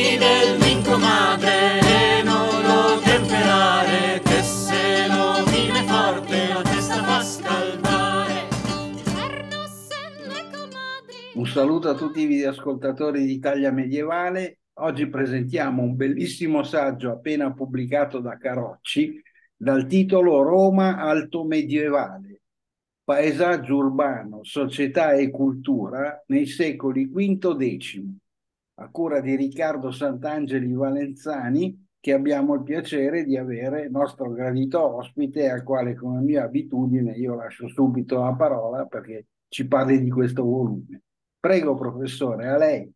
del vinco madre e non lo temperare che se lo vive forte la testa fa scaldare un saluto a tutti i ascoltatori di Italia Medievale oggi presentiamo un bellissimo saggio appena pubblicato da Carocci dal titolo Roma Alto Medievale paesaggio urbano, società e cultura nei secoli V-X a cura di Riccardo Sant'Angeli Valenzani, che abbiamo il piacere di avere nostro gradito ospite, al quale come mia abitudine io lascio subito la parola perché ci parli di questo volume. Prego professore, a lei.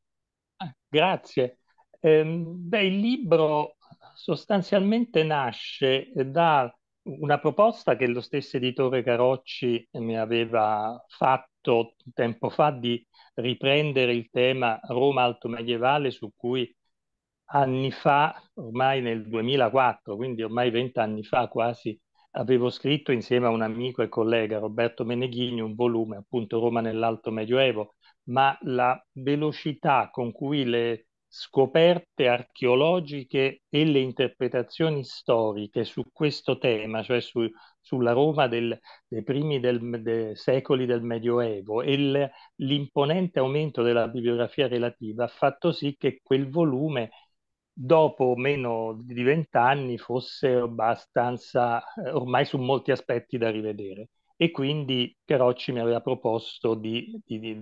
Ah, grazie. Eh, beh, il libro sostanzialmente nasce da una proposta che lo stesso editore Carocci mi aveva fatto detto tempo fa di riprendere il tema Roma alto medievale su cui anni fa, ormai nel 2004, quindi ormai vent'anni fa quasi, avevo scritto insieme a un amico e collega Roberto Meneghini un volume, appunto Roma nell'Alto Medioevo, ma la velocità con cui le scoperte archeologiche e le interpretazioni storiche su questo tema, cioè su, sulla Roma del, dei primi del, de, secoli del Medioevo e il, l'imponente aumento della bibliografia relativa ha fatto sì che quel volume dopo meno di vent'anni fosse abbastanza eh, ormai su molti aspetti da rivedere e quindi Carocci mi aveva proposto di, di, di,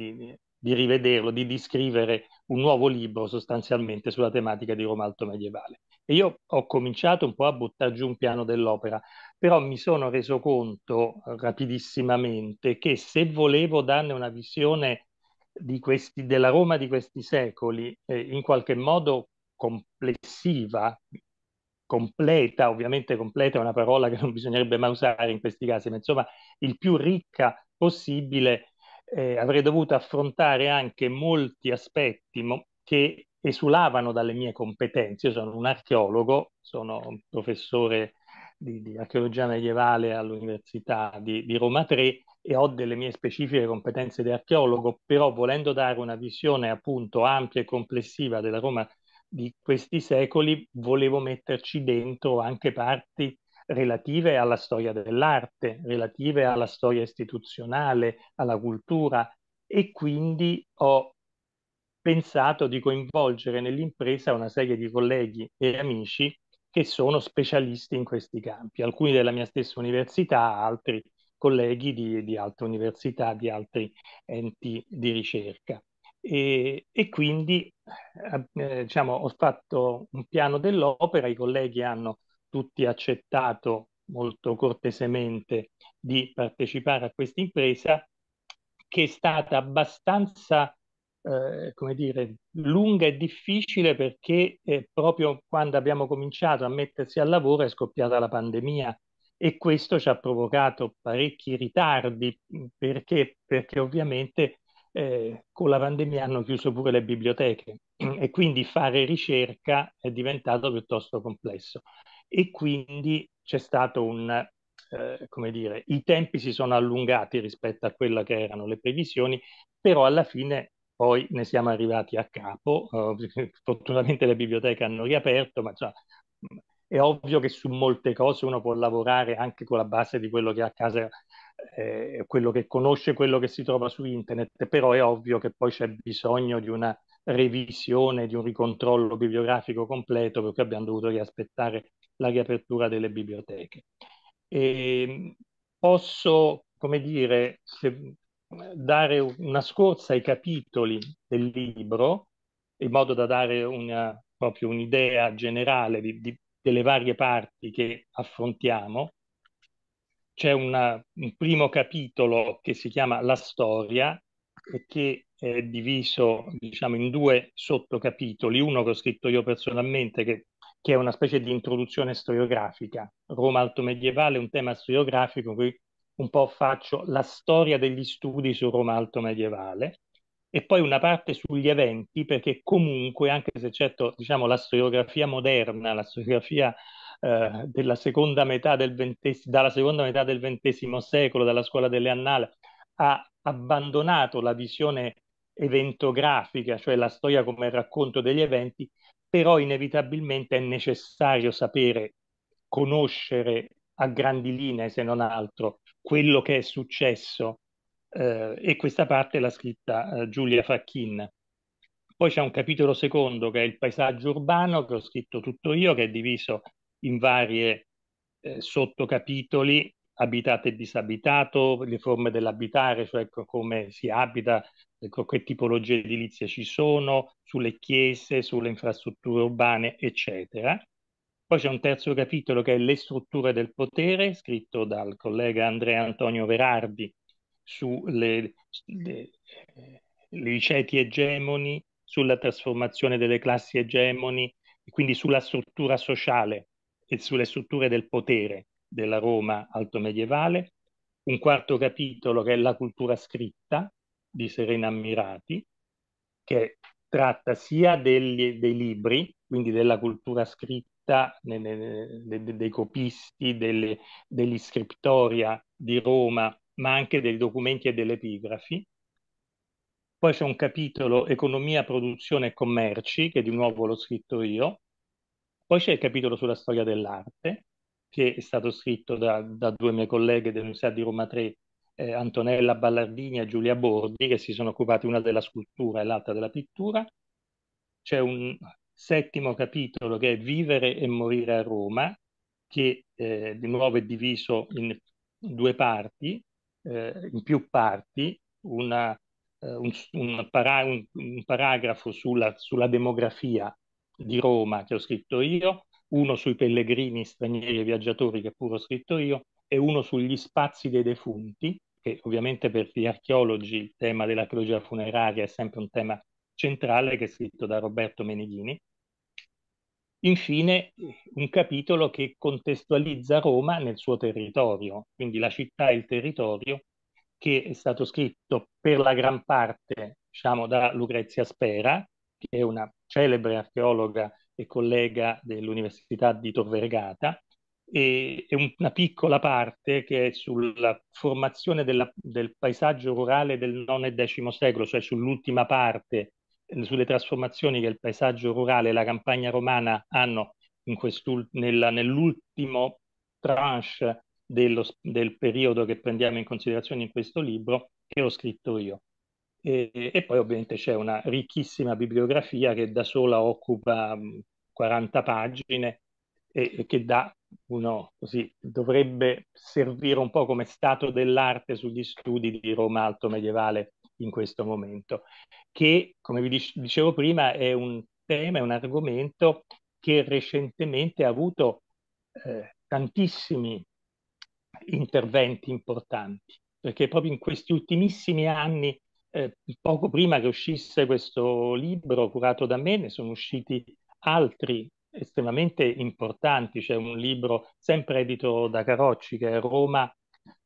di rivederlo, di scrivere un nuovo libro sostanzialmente sulla tematica di Roma alto medievale. E io ho cominciato un po' a buttare giù un piano dell'opera, però mi sono reso conto eh, rapidissimamente che se volevo darne una visione questi, della Roma di questi secoli, eh, in qualche modo complessiva, completa, ovviamente completa è una parola che non bisognerebbe mai usare in questi casi, ma insomma il più ricca possibile, eh, avrei dovuto affrontare anche molti aspetti mo- che esulavano dalle mie competenze. Io sono un archeologo, sono un professore di, di archeologia medievale all'Università di, di Roma 3 e ho delle mie specifiche competenze di archeologo, però volendo dare una visione appunto ampia e complessiva della Roma di questi secoli, volevo metterci dentro anche parti relative alla storia dell'arte, relative alla storia istituzionale, alla cultura e quindi ho pensato di coinvolgere nell'impresa una serie di colleghi e amici che sono specialisti in questi campi, alcuni della mia stessa università, altri colleghi di, di altre università, di altri enti di ricerca. E, e quindi eh, eh diciamo, ho fatto un piano dell'opera, i colleghi hanno tutti accettato molto cortesemente di partecipare a questa impresa che è stata abbastanza eh, come dire, lunga e difficile perché eh, proprio quando abbiamo cominciato a mettersi al lavoro è scoppiata la pandemia e questo ci ha provocato parecchi ritardi mm, perché, perché ovviamente eh, con la pandemia hanno chiuso pure le biblioteche e quindi fare ricerca è diventato piuttosto complesso e quindi c'è stato un, eh, come dire, i tempi si sono allungati rispetto a quelle che erano le previsioni, però alla fine poi ne siamo arrivati a capo, uh, fortunatamente le biblioteche hanno riaperto, ma cioè, è ovvio che su molte cose uno può lavorare anche con la base di quello che ha a casa, eh, quello che conosce, quello che si trova su internet, però è ovvio che poi c'è bisogno di una revisione, di un ricontrollo bibliografico completo, perché abbiamo dovuto riaspettare la riapertura delle biblioteche. E ehm, posso, come dire, se dare una scorsa ai capitoli del libro, in modo da dare una, proprio un'idea generale di, di, delle varie parti che affrontiamo. C'è una, un primo capitolo che si chiama La storia e che è diviso diciamo, in due sottocapitoli, uno che ho scritto io personalmente che, che è una specie di introduzione storiografica, Roma alto medievale, un tema storiografico in cui un po' faccio la storia degli studi su Roma alto medievale e poi una parte sugli eventi perché comunque anche se certo diciamo la storiografia moderna, la storiografia eh, della seconda metà del ventes- dalla seconda metà del XX secolo, dalla scuola delle annale, ha abbandonato la visione eventografica, cioè la storia come racconto degli eventi, però inevitabilmente è necessario sapere, conoscere a grandi linee, se non altro, quello che è successo eh, e questa parte l'ha scritta eh, Giulia Facchin. Poi c'è un capitolo secondo che è il paesaggio urbano che ho scritto tutto io, che è diviso in varie eh, sottocapitoli, abitato e disabitato, le forme dell'abitare, cioè come si abita, eh, che tipologie edilizie ci sono, sulle chiese, sulle infrastrutture urbane, eccetera. Poi c'è un terzo capitolo che è Le strutture del potere, scritto dal collega Andrea Antonio Verardi sulle le, le ceti egemoni, sulla trasformazione delle classi egemoni, quindi sulla struttura sociale e sulle strutture del potere della Roma alto medievale. Un quarto capitolo che è La cultura scritta di Serena Ammirati, che tratta sia degli, dei libri, quindi della cultura scritta, lotta ne, ne, de, dei copisti, delle, degli scriptoria di Roma, ma anche dei documenti e delle epigrafi. Poi c'è un capitolo Economia, produzione e commerci, che di nuovo l'ho scritto io. Poi c'è il capitolo sulla storia dell'arte, che è stato scritto da, da due mie colleghe dell'Università di Roma 3, eh, Antonella Ballardini e Giulia Bordi, che si sono occupati una della scultura e l'altra della pittura. C'è un settimo capitolo che è Vivere e morire a Roma, che eh, di nuovo è diviso in due parti, eh, in più parti, una, eh, un, un, para- un, un, paragrafo sulla, sulla demografia di Roma che ho scritto io, uno sui pellegrini stranieri e viaggiatori che pure ho scritto io, e uno sugli spazi dei defunti, che ovviamente per gli archeologi il tema della crogia funeraria è sempre un tema centrale che è scritto da Roberto Meneghini, Infine, un capitolo che contestualizza Roma nel suo territorio, quindi la città e il territorio, che è stato scritto per la gran parte diciamo, da Lucrezia Spera, che è una celebre archeologa e collega dell'Università di Tor Vergata, e, e una piccola parte che è sulla formazione della, del paesaggio rurale del IX e X secolo, cioè sull'ultima parte sulle trasformazioni che il paesaggio rurale e la campagna romana hanno nella, nell'ultimo tranche dello, del periodo che prendiamo in considerazione in questo libro, che ho scritto io. E, e poi ovviamente c'è una ricchissima bibliografia che da sola occupa 40 mm, pagine e, e che dà uno così dovrebbe servire un po' come stato dell'arte sugli studi di Roma alto medievale in questo momento, che come vi dicevo prima è un tema, è un argomento che recentemente ha avuto eh, tantissimi interventi importanti, perché proprio in questi ultimissimi anni, eh, poco prima che uscisse questo libro curato da me, ne sono usciti altri estremamente importanti, c'è un libro sempre edito da Carocci che è Roma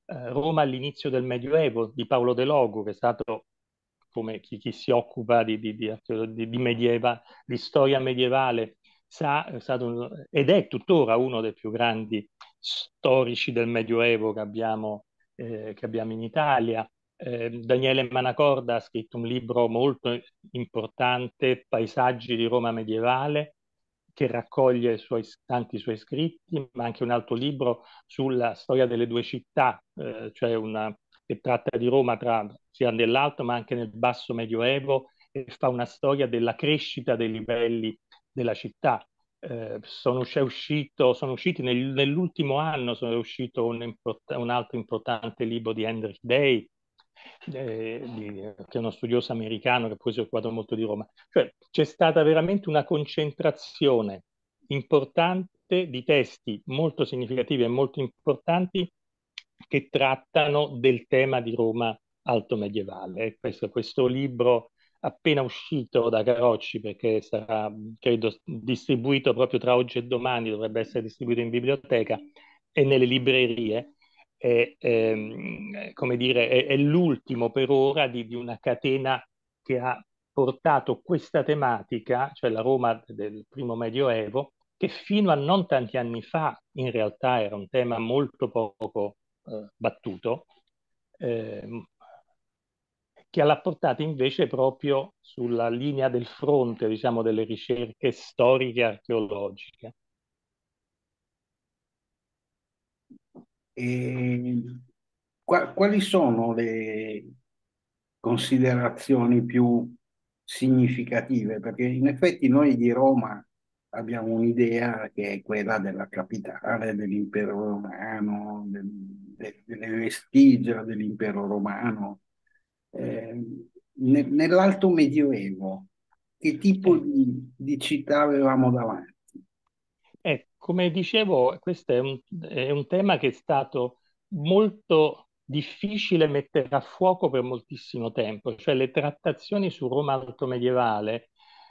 eh, Roma all'inizio del Medioevo di Paolo De Logo, che è stato come chi, chi si occupa di, di, di, di, medieva, di storia medievale sa, è stato un, ed è tuttora uno dei più grandi storici del Medioevo che abbiamo, eh, che abbiamo in Italia. Eh, Daniele Manacorda ha scritto un libro molto importante, Paesaggi di Roma medievale, che raccoglie i suoi, tanti suoi scritti, ma anche un altro libro sulla storia delle due città, eh, cioè una che tratta di Roma tra, sia nell'alto ma anche nel basso medioevo e fa una storia della crescita dei livelli della città. Eh, sono, uscito, sono usciti nel, nell'ultimo anno, sono uscito un, import- un altro importante libro di Henry Day, eh, che è uno studioso americano che poi si è occupato molto di Roma. Cioè, c'è stata veramente una concentrazione importante di testi molto significativi e molto importanti che trattano del tema di Roma alto medievale. Questo, questo libro appena uscito da Carocci perché sarà, credo, distribuito proprio tra oggi e domani, dovrebbe essere distribuito in biblioteca e nelle librerie, è, è, ehm, come dire, è, è l'ultimo per ora di, di, una catena che ha portato questa tematica, cioè la Roma del primo medioevo, che fino a non tanti anni fa in realtà era un tema molto poco eh, battuto, eh, che l'ha portata invece proprio sulla linea del fronte, diciamo, delle ricerche storiche e archeologiche. E quali sono le considerazioni più significative? Perché in effetti noi di Roma abbiamo un'idea che è quella della capitale dell'impero romano, delle vestigia dell'impero romano. Eh, nell'alto medioevo, che tipo di, di città avevamo davanti? Come dicevo, questo è un, è un tema che è stato molto difficile mettere a fuoco per moltissimo tempo, cioè le trattazioni su Roma alto medievale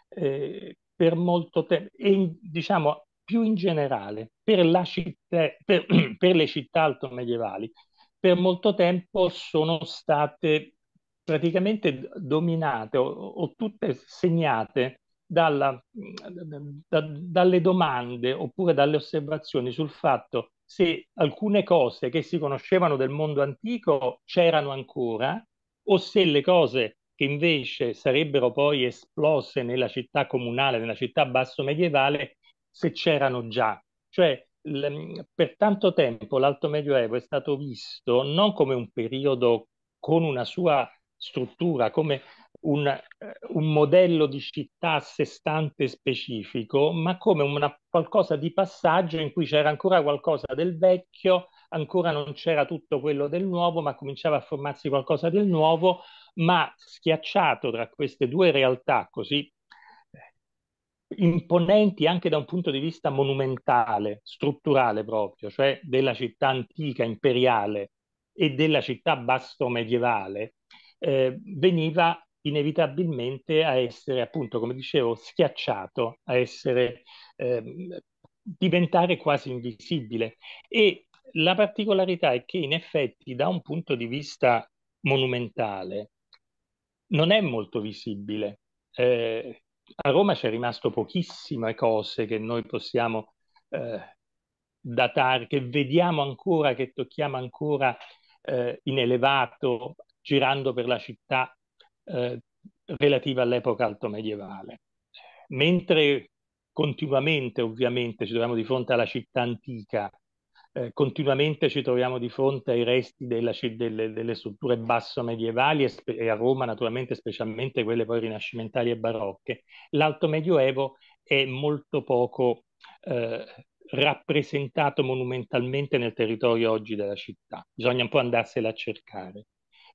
eh, per molto tempo e diciamo più in generale per, città, per, per le città alto medievali per molto tempo sono state praticamente dominate o, o tutte segnate dalla, mm, da, dalle domande oppure dalle osservazioni sul fatto se alcune cose che si conoscevano del mondo antico c'erano ancora o se le cose che invece sarebbero poi esplose nella città comunale, nella città basso medievale, se c'erano già. Cioè, l- mm, per tanto tempo l'Alto Medioevo è stato visto non come un periodo con una sua struttura, come un, eh, un, modello di città a sé stante specifico, ma come una, qualcosa di passaggio in cui c'era ancora qualcosa del vecchio, ancora non c'era tutto quello del nuovo, ma cominciava a formarsi qualcosa del nuovo, ma schiacciato tra queste due realtà così eh, imponenti anche da un punto di vista monumentale, strutturale proprio, cioè della città antica imperiale e della città basso medievale, eh, veniva inevitabilmente a essere, appunto, come dicevo, schiacciato, a essere, eh, diventare quasi invisibile. E la particolarità è che in effetti da un punto di vista monumentale non è molto visibile. Eh, a Roma c'è rimasto pochissime cose che noi possiamo eh, datare, che vediamo ancora, che tocchiamo ancora eh, in elevato, girando per la città eh, relativa all'epoca alto medievale. Mentre continuamente, ovviamente, ci troviamo di fronte alla città antica, eh, continuamente ci troviamo di fronte ai resti della, delle, delle, strutture basso medievali e, e, a Roma naturalmente specialmente quelle poi rinascimentali e barocche, l'alto medioevo è molto poco eh, rappresentato monumentalmente nel territorio oggi della città, bisogna un po' andarsela a cercare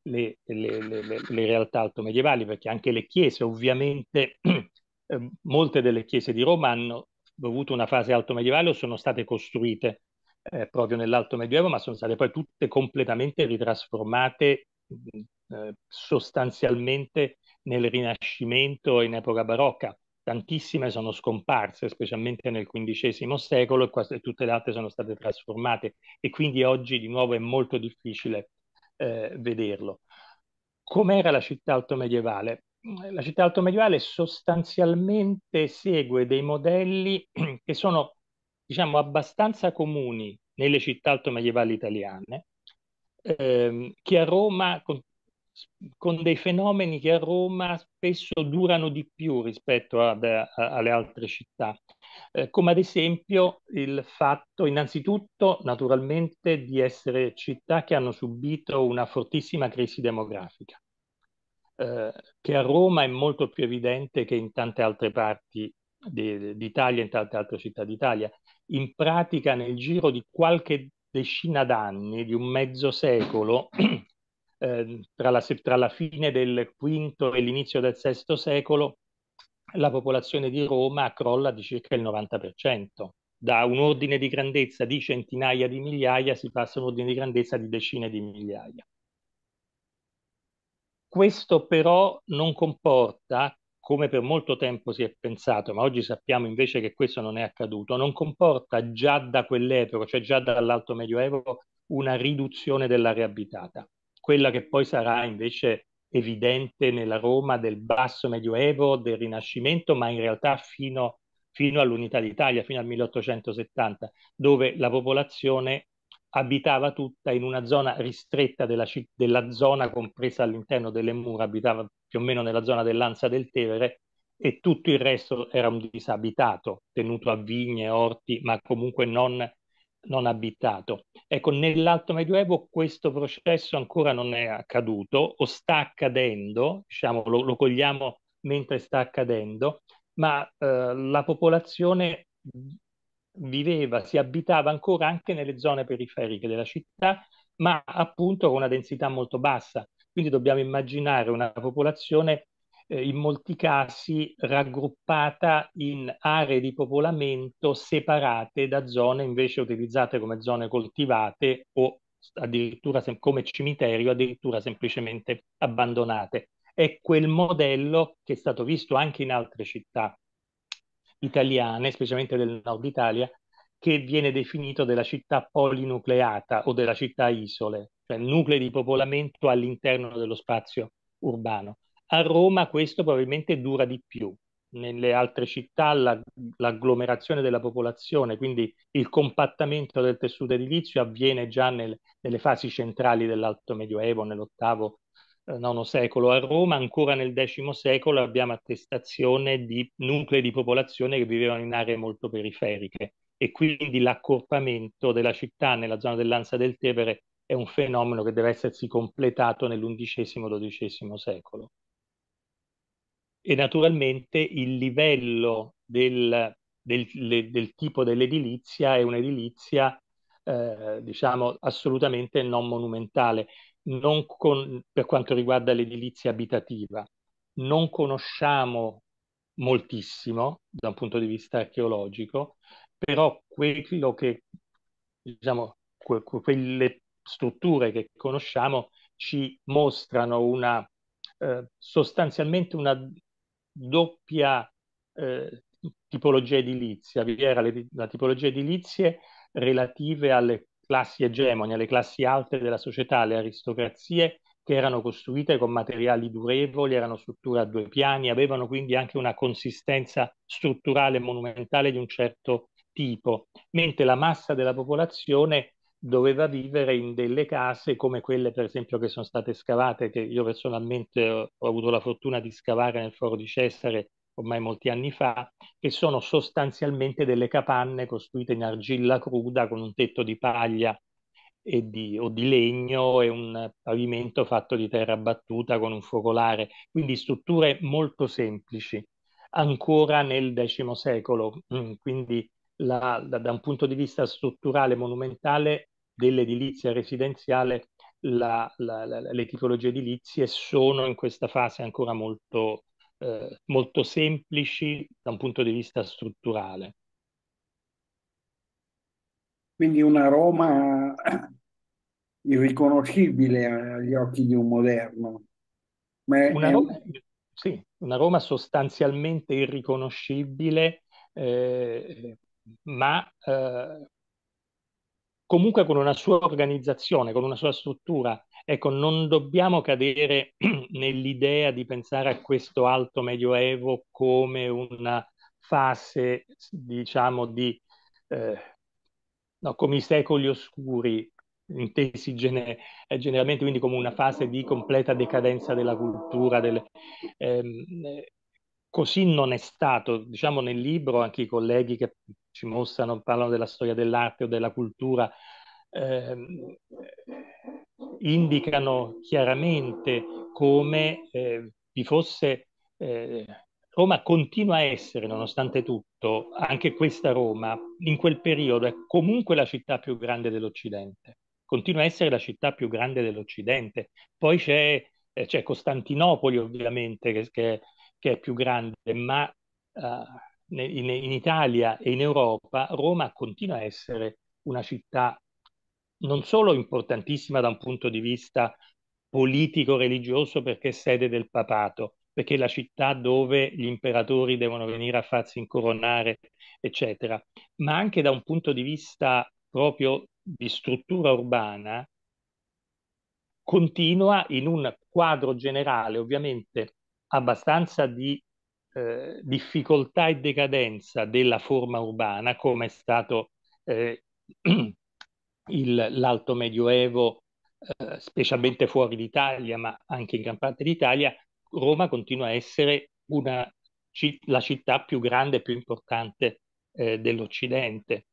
le, le, le, le realtà altomedievali, perché anche le chiese, ovviamente, eh, molte delle chiese di Roma hanno avuto una fase altomedievale o sono state costruite eh, proprio nell'alto medioevo, ma sono state poi tutte completamente ritrasformate mm, eh, sostanzialmente nel Rinascimento e in epoca barocca. Tantissime sono scomparse, specialmente nel XV secolo, e quasi tutte le altre sono state trasformate. E quindi oggi di nuovo è molto difficile eh, vederlo. Com'era la città altomedievale? La città altomedievale sostanzialmente segue dei modelli che sono, diciamo, abbastanza comuni nelle città altomedievali italiane, ehm, che a Roma, con, con, dei fenomeni che a Roma spesso durano di più rispetto ad, a, alle altre città. Eh, come ad esempio il fatto innanzitutto naturalmente di essere città che hanno subito una fortissima crisi demografica, eh, che a Roma è molto più evidente che in tante altre parti d'Italia, in tante altre città d'Italia. In pratica nel giro di qualche decina d'anni, di un mezzo secolo, eh, tra, la, tra la fine del V e l'inizio del VI secolo, la popolazione di Roma crolla di circa il 90%. Da un ordine di grandezza di centinaia di migliaia si passa a un ordine di grandezza di decine di migliaia. Questo però non comporta, come per molto tempo si è pensato, ma oggi sappiamo invece che questo non è accaduto, non comporta già da quell'epoca, cioè già dall'alto medioevo, una riduzione dell'area abitata, quella che poi sarà invece evidente nella Roma del basso medioevo, del Rinascimento, ma in realtà fino, fino all'unità d'Italia, fino al 1870, dove la popolazione abitava tutta in una zona ristretta della, della, zona compresa all'interno delle mura, abitava più o meno nella zona dell'Anza del Tevere e tutto il resto era un disabitato, tenuto a vigne, orti, ma comunque non non abitato. Ecco, nell'Alto Medioevo questo processo ancora non è accaduto o sta accadendo, diciamo, lo, lo cogliamo mentre sta accadendo, ma eh, la popolazione viveva, si abitava ancora anche nelle zone periferiche della città, ma appunto con una densità molto bassa. Quindi dobbiamo immaginare una popolazione eh, in molti casi raggruppata in aree di popolamento separate da zone invece utilizzate come zone coltivate o addirittura sem- come cimitero, addirittura semplicemente abbandonate. È quel modello che è stato visto anche in altre città italiane, specialmente del nord Italia, che viene definito della città polinucleata o della città isole, cioè nuclei di popolamento all'interno dello spazio urbano. A Roma questo probabilmente dura di più. Nelle altre città la, l'agglomerazione della popolazione, quindi il compattamento del tessuto edilizio avviene già nel, nelle fasi centrali dell'Alto Medioevo, nell'ottavo eh, nono secolo a Roma, ancora nel X secolo abbiamo attestazione di nuclei di popolazione che vivevano in aree molto periferiche e quindi l'accorpamento della città nella zona dell'Ansa del Tevere è un fenomeno che deve essersi completato nell'undicesimo-dodicesimo secolo e naturalmente il livello del, del, le, del tipo dell'edilizia è un'edilizia eh, diciamo assolutamente non monumentale, non con, per quanto riguarda l'edilizia abitativa. Non conosciamo moltissimo da un punto di vista archeologico, però quello che diciamo que, que, quelle strutture che conosciamo ci mostrano una eh, sostanzialmente una doppia eh, tipologia edilizia, vi era le, la tipologia edilizia relative alle classi egemoni, alle classi alte della società, alle aristocrazie che erano costruite con materiali durevoli, erano strutture a due piani, avevano quindi anche una consistenza strutturale e monumentale di un certo tipo, mentre la massa della popolazione doveva vivere in delle case come quelle per esempio che sono state scavate, che io personalmente ho, ho avuto la fortuna di scavare nel foro di Cesare ormai molti anni fa, che sono sostanzialmente delle capanne costruite in argilla cruda con un tetto di paglia di, o di legno e un pavimento fatto di terra battuta con un focolare, quindi strutture molto semplici, ancora nel X secolo, mm, quindi la, da, da, un punto di vista strutturale monumentale dell'edilizia residenziale, la, la, la, le tipologie edilizie sono in questa fase ancora molto, eh, molto semplici da un punto di vista strutturale. Quindi una Roma irriconoscibile agli occhi di un moderno. Ma una, Roma, sì, una Roma sostanzialmente irriconoscibile, eh, ma eh, comunque con una sua organizzazione, con una sua struttura. Ecco, non dobbiamo cadere nell'idea di pensare a questo alto medioevo come una fase, diciamo, di, eh, no, come i secoli oscuri, intesi gener- eh, generalmente quindi come una fase di completa decadenza della cultura. Del, ehm, eh, così non è stato. Diciamo nel libro anche i colleghi che ci mostrano, parlano della storia dell'arte o della cultura, eh, indicano chiaramente come eh, vi fosse eh, Roma continua a essere, nonostante tutto, anche questa Roma, in quel periodo è comunque la città più grande dell'Occidente, continua a essere la città più grande dell'Occidente. Poi c'è, eh, c'è Costantinopoli, ovviamente, che, che, che, è più grande, ma uh, in, in Italia e in Europa Roma continua a essere una città non solo importantissima da un punto di vista politico-religioso perché è sede del papato, perché è la città dove gli imperatori devono venire a farsi incoronare, eccetera, ma anche da un punto di vista proprio di struttura urbana, continua in un quadro generale ovviamente abbastanza di eh, difficoltà e decadenza della forma urbana, come è stato eh, il, l'Alto Medioevo, eh, specialmente fuori d'Italia, ma anche in gran parte d'Italia, Roma continua a essere una, la città più grande e più importante eh, dell'Occidente,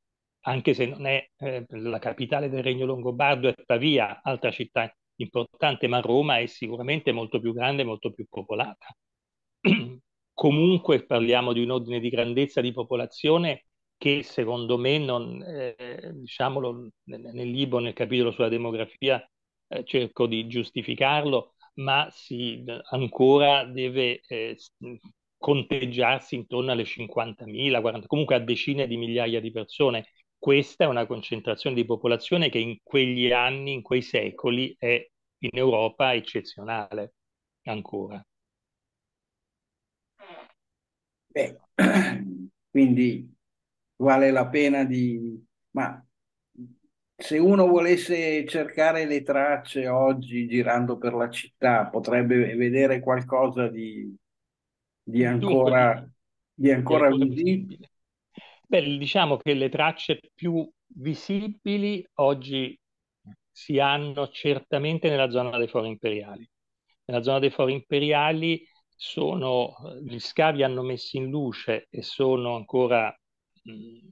anche se non è eh, la capitale del Regno Longobardo, è Pavia, altra città importante, ma Roma è sicuramente molto più grande e molto più popolata. comunque parliamo di un ordine di grandezza di popolazione che secondo me, non, eh, diciamolo nel, libro, nel capitolo sulla demografia, eh, cerco di giustificarlo, ma si eh, ancora deve eh, conteggiarsi intorno alle 50.000, 40, comunque a decine di migliaia di persone. Questa è una concentrazione di popolazione che in quegli anni, in quei secoli, è in Europa eccezionale ancora. Beh, quindi vale la pena di... Ma se uno volesse cercare le tracce oggi girando per la città, potrebbe vedere qualcosa di, di ancora, di ancora visibile? Beh, diciamo che le tracce più visibili oggi si hanno certamente nella zona dei fori imperiali. Nella zona dei fori imperiali sono, eh, gli scavi hanno messo in luce e sono ancora mh, mm,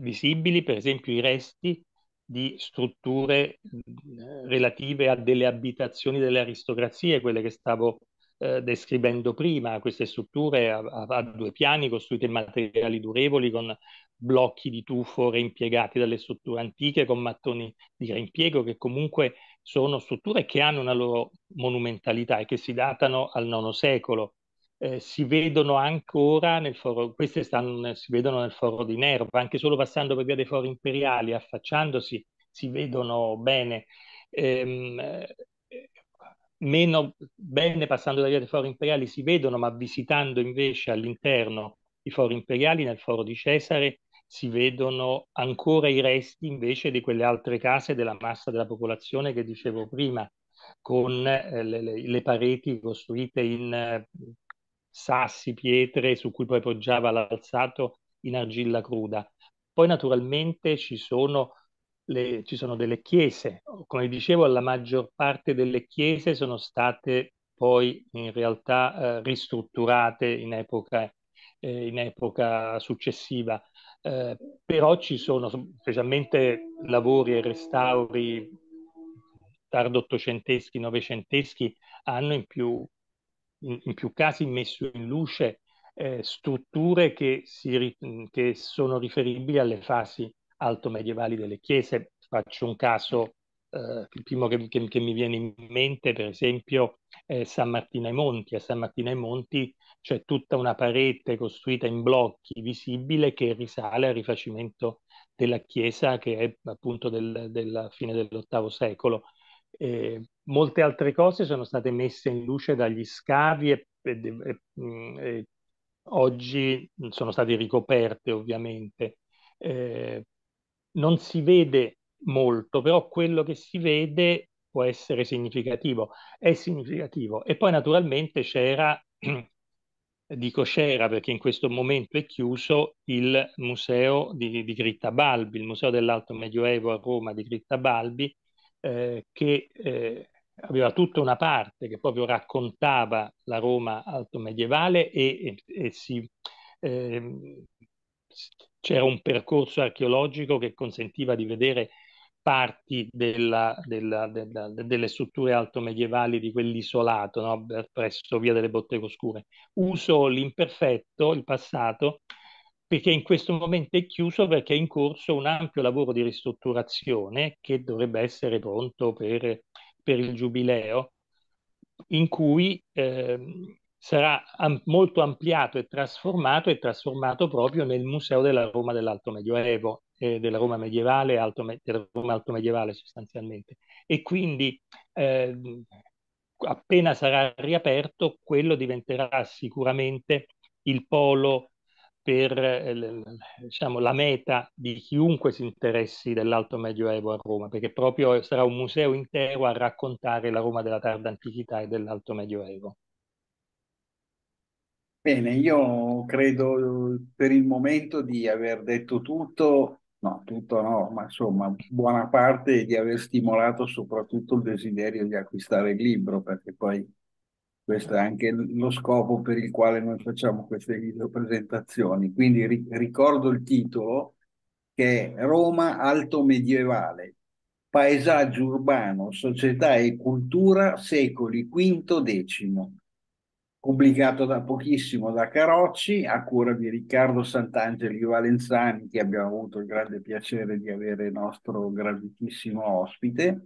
visibili, per esempio, i resti di strutture mh, mm, relative a delle abitazioni delle aristocrazie, quelle che stavo eh, descrivendo prima, queste strutture a, a, a, due piani costruite in materiali durevoli con blocchi di tufo reimpiegati dalle strutture antiche, con mattoni di reimpiego che comunque sono strutture che hanno una loro monumentalità e che si datano al IX secolo. Eh, si vedono ancora nel foro, queste stanno, si vedono nel foro di Nerva, anche solo passando per via dei fori imperiali, affacciandosi, si vedono bene. Eh, meno bene passando da via dei fori imperiali si vedono, ma visitando invece all'interno i fori imperiali nel foro di Cesare si vedono ancora i resti invece di quelle altre case della massa della popolazione che dicevo prima, con eh, le, le, pareti costruite in eh, sassi, pietre su cui poi poggiava l'alzato in argilla cruda. Poi naturalmente ci sono, le, ci sono delle chiese, come dicevo la maggior parte delle chiese sono state poi in realtà eh, ristrutturate in epoca, eh, in epoca successiva eh, però ci sono specialmente lavori e restauri tardo ottocenteschi, novecenteschi, hanno in più, in, in più casi messo in luce eh, strutture che, si, che sono riferibili alle fasi alto medievali delle chiese. Faccio un caso eh, il primo che, che, che, mi viene in mente, per esempio, è San Martino ai Monti. A San Martino ai Monti c'è tutta una parete costruita in blocchi visibile che risale al rifacimento della chiesa che è appunto del, della fine dell'VIII secolo. Eh, molte altre cose sono state messe in luce dagli scavi e, e, e, mm, e oggi sono state ricoperte ovviamente. Eh, non si vede molto, però quello che si vede può essere significativo, è significativo. E poi naturalmente c'era, dico c'era perché in questo momento è chiuso, il museo di, di Gritta Balbi, il museo dell'Alto Medioevo a Roma di Gritta Balbi, eh, che eh, aveva tutta una parte che proprio raccontava la Roma alto medievale e, e, e si, eh, c'era un percorso archeologico che consentiva di vedere parti della, della, della, delle strutture altomedievali di quell'isolato, no? presso via delle botte Oscure. Uso l'imperfetto, il passato, perché in questo momento è chiuso perché è in corso un ampio lavoro di ristrutturazione che dovrebbe essere pronto per, per il giubileo, in cui eh, sarà am- molto ampliato e trasformato e trasformato proprio nel Museo della Roma dell'Alto Medioevo eh, della Roma medievale, alto, della Roma alto medievale sostanzialmente. E quindi eh, appena sarà riaperto, quello diventerà sicuramente il polo per eh, diciamo, la meta di chiunque si interessi dell'Alto Medioevo a Roma, perché proprio sarà un museo intero a raccontare la Roma della tarda antichità e dell'Alto Medioevo. Bene, io credo per il momento di aver detto tutto no, tutto no, ma insomma buona parte di aver stimolato soprattutto il desiderio di acquistare il libro, perché poi questo è anche lo scopo per il quale noi facciamo queste video presentazioni. Quindi ri- ricordo il titolo che è Roma Alto Medievale, paesaggio urbano, società e cultura, secoli V-X pubblicato da pochissimo da Carocci a cura di Riccardo Sant'Angeli Valenzani, che abbiamo avuto il grande piacere di avere nostro graditissimo ospite.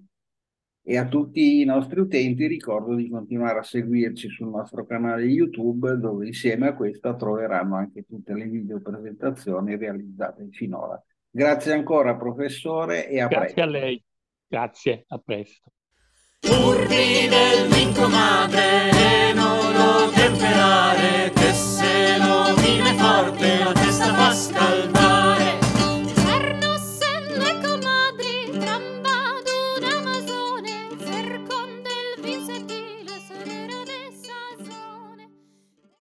E a tutti i nostri utenti ricordo di continuare a seguirci sul nostro canale YouTube dove insieme a questa troveranno anche tutte le video presentazioni realizzate finora. Grazie ancora professore e a Grazie presto. Grazie a lei. Grazie, a presto sperare che se lo vive forte la testa fa scaldare.